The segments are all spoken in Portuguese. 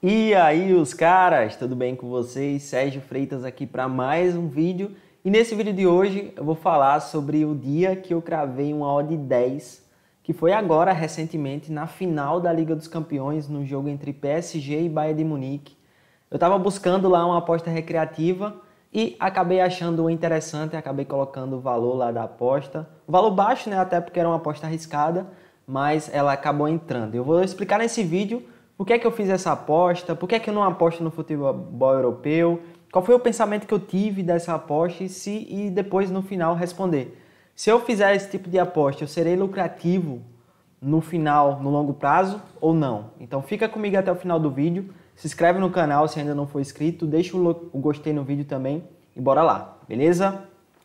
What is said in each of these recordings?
E aí, os caras, tudo bem com vocês? Sérgio Freitas aqui para mais um vídeo. E nesse vídeo de hoje eu vou falar sobre o dia que eu cravei uma odd 10, que foi agora recentemente na final da Liga dos Campeões, no jogo entre PSG e Bayern de Munique. Eu estava buscando lá uma aposta recreativa e acabei achando interessante, acabei colocando o valor lá da aposta. O valor baixo, né, até porque era uma aposta arriscada, mas ela acabou entrando. Eu vou explicar nesse vídeo por que é que eu fiz essa aposta? Por que é que eu não aposto no futebol europeu? Qual foi o pensamento que eu tive dessa aposta e, se, e depois no final responder? Se eu fizer esse tipo de aposta, eu serei lucrativo no final, no longo prazo ou não? Então fica comigo até o final do vídeo, se inscreve no canal se ainda não for inscrito, deixa o, gostei no vídeo também e bora lá, beleza?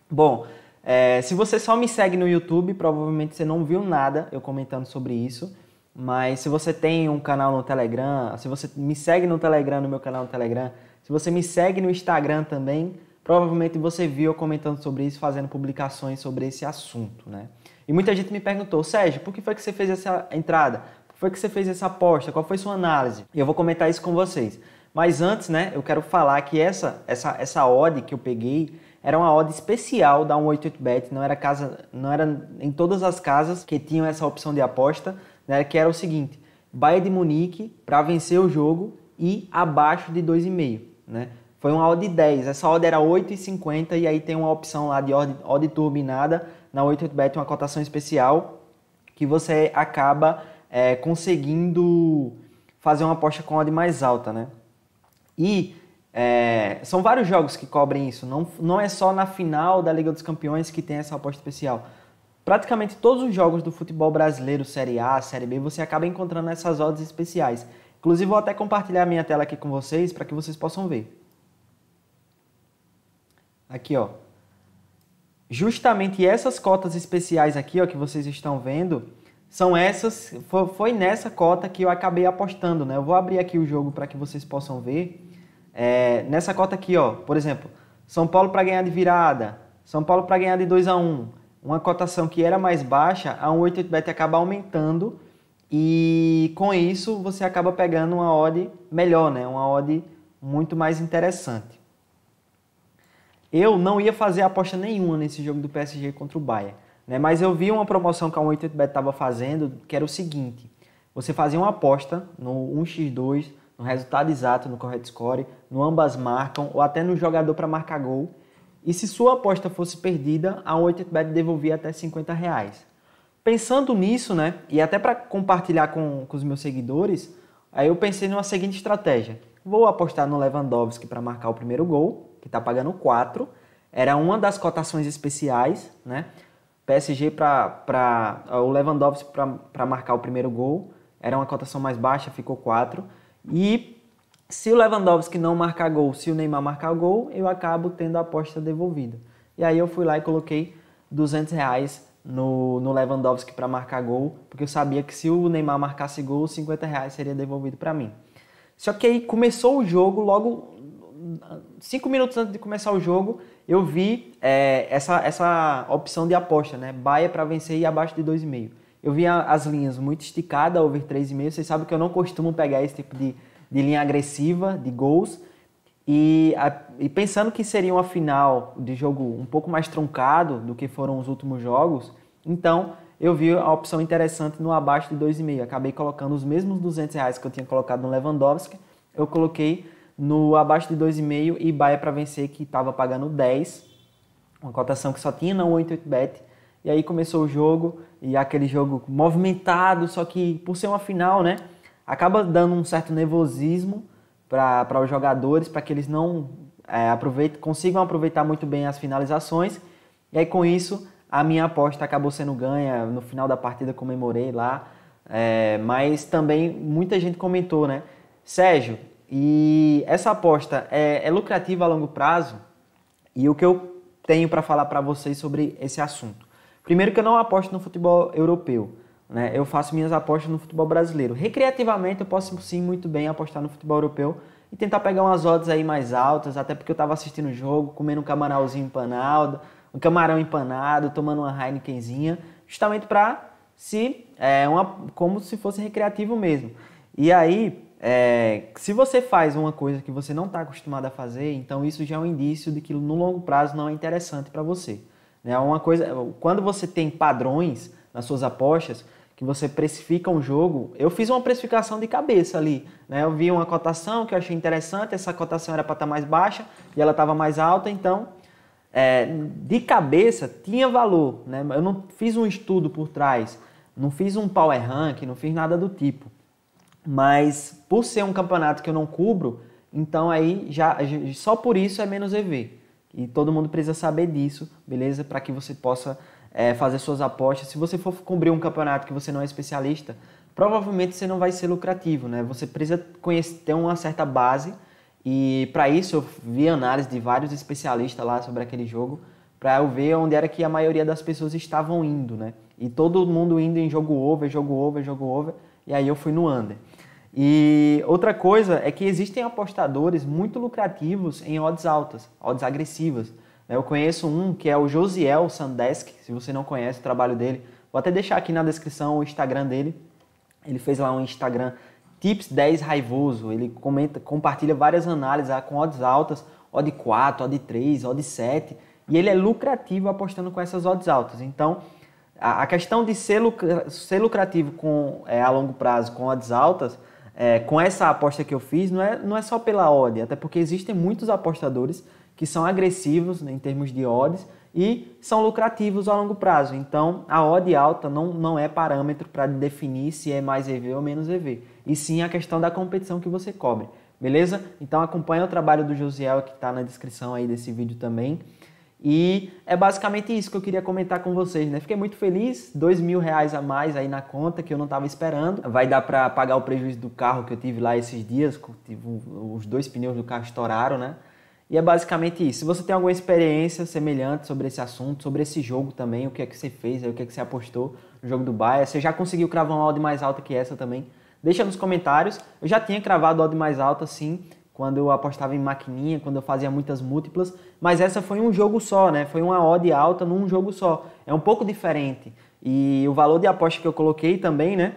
Bom, é, se você só me segue no YouTube, provavelmente você não viu nada eu comentando sobre isso. Mas se você tem um canal no Telegram, se você me segue no Telegram, no meu canal no Telegram, se você me segue no Instagram também, provavelmente você viu eu comentando sobre isso, fazendo publicações sobre esse assunto, né? E muita gente me perguntou, Sérgio, por que foi que você fez essa entrada? Por que foi que você fez essa aposta? Qual foi sua análise? E eu vou comentar isso com vocês. Mas antes, né, eu quero falar que essa essa essa odd que eu peguei era uma odd especial da 188bet, não era casa, não era em todas as casas que tinham essa opção de aposta né, que era o seguinte: Bayern de Munique para vencer o jogo e abaixo de 2,5, né? Foi uma odd de 10, essa odd era 8,50 e aí tem uma opção lá de odd, odd turbinada na 88bet, uma cotação especial que você acaba é, conseguindo fazer uma aposta com odd mais alta, né? E é, são vários jogos que cobrem isso, não, não é só na final da Liga dos Campeões que tem essa aposta especial. Praticamente todos os jogos do futebol brasileiro, Série A, Série B, você acaba encontrando essas odds especiais. Inclusive, vou até compartilhar a minha tela aqui com vocês para que vocês possam ver. Aqui, ó. Justamente essas cotas especiais aqui, ó, que vocês estão vendo, são essas, foi nessa cota que eu acabei apostando, né? Eu vou abrir aqui o jogo para que vocês possam ver. É, nessa cota aqui, ó, por exemplo, São Paulo para ganhar de virada, São Paulo para ganhar de 2 a 1, um, uma cotação que era mais baixa, a 188bet acaba aumentando e com isso você acaba pegando uma odd melhor, né? uma odd muito mais interessante. Eu não ia fazer aposta nenhuma nesse jogo do PSG contra o Bahia, né? mas eu vi uma promoção que a 188bet estava fazendo que era o seguinte, você fazia uma aposta no 1x2, no resultado exato, no correct score, no ambas marcam ou até no jogador para marcar gol e se sua aposta fosse perdida, a 8bet devolvia até 50 reais. Pensando nisso, né, e até para compartilhar com, com os meus seguidores, aí eu pensei numa seguinte estratégia. Vou apostar no Lewandowski para marcar o primeiro gol, que está pagando 4. Era uma das cotações especiais, né? PSG para ah, o Lewandowski para marcar o primeiro gol. Era uma cotação mais baixa, ficou 4. E se o Lewandowski não marcar gol, se o Neymar marcar gol, eu acabo tendo a aposta devolvida. E aí eu fui lá e coloquei 200 reais no, no Lewandowski para marcar gol, porque eu sabia que se o Neymar marcasse gol, 50 reais seria devolvido para mim. Só que aí começou o jogo, logo cinco minutos antes de começar o jogo, eu vi é, essa, essa opção de aposta, né? Baia para vencer e abaixo de 2,5. Eu vi as linhas muito esticadas, over 3,5. Vocês sabem que eu não costumo pegar esse tipo de, de linha agressiva, de gols. E, a, e pensando que seria uma final de jogo um pouco mais truncado do que foram os últimos jogos, então eu vi a opção interessante no abaixo de 2,5. Acabei colocando os mesmos 200 reais que eu tinha colocado no Lewandowski, eu coloquei no abaixo de 2,5 e Bahia para vencer, que estava pagando 10, uma cotação que só tinha na 88bet. E aí começou o jogo, e aquele jogo movimentado, só que por ser uma final, né? acaba dando um certo nervosismo para os jogadores, para que eles não é, aproveitem, consigam aproveitar muito bem as finalizações. E aí, com isso, a minha aposta acabou sendo ganha. No final da partida, comemorei lá. É, mas também muita gente comentou, né? Sérgio, e essa aposta é, é lucrativa a longo prazo? E o que eu tenho para falar para vocês sobre esse assunto? Primeiro, que eu não aposto no futebol europeu. Né? Eu faço minhas apostas no futebol brasileiro. Recreativamente, eu posso sim muito bem apostar no futebol europeu e tentar pegar umas odds aí mais altas, até porque eu estava assistindo o jogo, comendo um camarãozinho empanado, um camarão empanado, tomando uma Heinekenzinha, justamente para se é, uma, como se fosse recreativo mesmo. E aí, é, se você faz uma coisa que você não está acostumado a fazer, então isso já é um indício de que no longo prazo não é interessante para você. Né? Uma coisa, quando você tem padrões nas suas apostas, que você precifica um jogo. Eu fiz uma precificação de cabeça ali, né? Eu vi uma cotação que eu achei interessante, essa cotação era para estar tá mais baixa e ela estava mais alta, então é, de cabeça tinha valor, né? Eu não fiz um estudo por trás, não fiz um power rank, não fiz nada do tipo. Mas por ser um campeonato que eu não cubro, então aí já só por isso é menos EV. E todo mundo precisa saber disso, beleza? Para que você possa é, fazer suas apostas. Se você for cobrir um campeonato que você não é especialista, provavelmente você não vai ser lucrativo, né? Você precisa conhecer, ter uma certa base e para isso eu vi análise de vários especialistas lá sobre aquele jogo para eu ver onde era que a maioria das pessoas estavam indo, né? E todo mundo indo em jogo over, jogo over, jogo over, e aí eu fui no under. E outra coisa é que existem apostadores muito lucrativos em odds altas, odds agressivas. Né? Eu conheço um que é o Josiel Sandesk, se você não conhece o trabalho dele, vou até deixar aqui na descrição o Instagram dele. Ele fez lá um Instagram Tips 10 Raivoso, ele comenta, compartilha várias análises ah, com odds altas, odd 4, odd 3, odd 7, e ele é lucrativo apostando com essas odds altas. Então, a, questão de ser, lucra, ser lucrativo com, é, a longo prazo com odds altas, é, com essa aposta que eu fiz, não é, não é só pela odd, até porque existem muitos apostadores que são agressivos né, em termos de odds e são lucrativos a longo prazo. Então, a odd alta não, não é parâmetro para definir se é mais EV ou menos EV, e sim a questão da competição que você cobre. Beleza? Então acompanha o trabalho do Josiel que está na descrição aí desse vídeo também. E é basicamente isso que eu queria comentar com vocês, né? Fiquei muito feliz, dois mil reais a mais aí na conta que eu não estava esperando. Vai dar para pagar o prejuízo do carro que eu tive lá esses dias, tive, os dois pneus do carro estouraram, né? E é basicamente isso. Se você tem alguma experiência semelhante sobre esse assunto, sobre esse jogo também, o que é que você fez, o que é que você apostou no jogo do Bahia, você já conseguiu cravar uma odd mais alta que essa também, deixa nos comentários. Eu já tinha cravado odd mais alta, sim, quando eu apostava em maquininha, quando eu fazia muitas múltiplas, mas essa foi um jogo só, né? Foi uma odd alta num jogo só. É um pouco diferente. E o valor de aposta que eu coloquei também, né?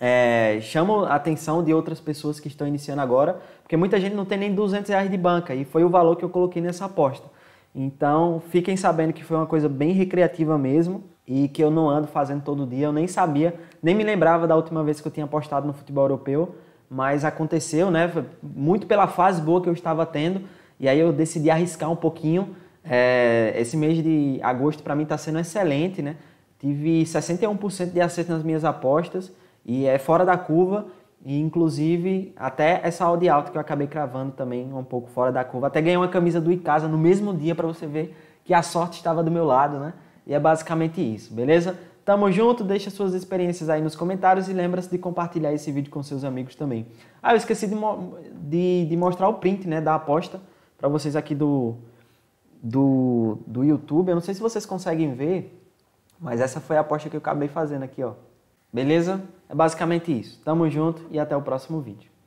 é, a atenção de outras pessoas que estão iniciando agora, porque muita gente não tem nem 200 reais de banca e foi o valor que eu coloquei nessa aposta. Então, fiquem sabendo que foi uma coisa bem recreativa mesmo e que eu não ando fazendo todo dia. Eu nem sabia, nem me lembrava da última vez que eu tinha apostado no futebol europeu, mas aconteceu, né? Muito pela fase boa que eu estava tendo e aí eu decidi arriscar um pouquinho. É, esse mês de agosto para mim está sendo excelente, né? Tive 61% de acerto nas minhas apostas e é fora da curva, e inclusive até essa Audi alta que eu acabei cravando também um pouco fora da curva. Até ganhei uma camisa do Icasa no mesmo dia para você ver que a sorte estava do meu lado, né? E é basicamente isso, beleza? Tamo junto, deixa suas experiências aí nos comentários e lembra-se de compartilhar esse vídeo com seus amigos também. Ah, eu esqueci de, mo de, de mostrar o print né, da aposta para vocês aqui do, do, do YouTube. Eu não sei se vocês conseguem ver, mas essa foi a aposta que eu acabei fazendo aqui, ó. Beleza? É basicamente isso. Tamo junto e até o próximo vídeo.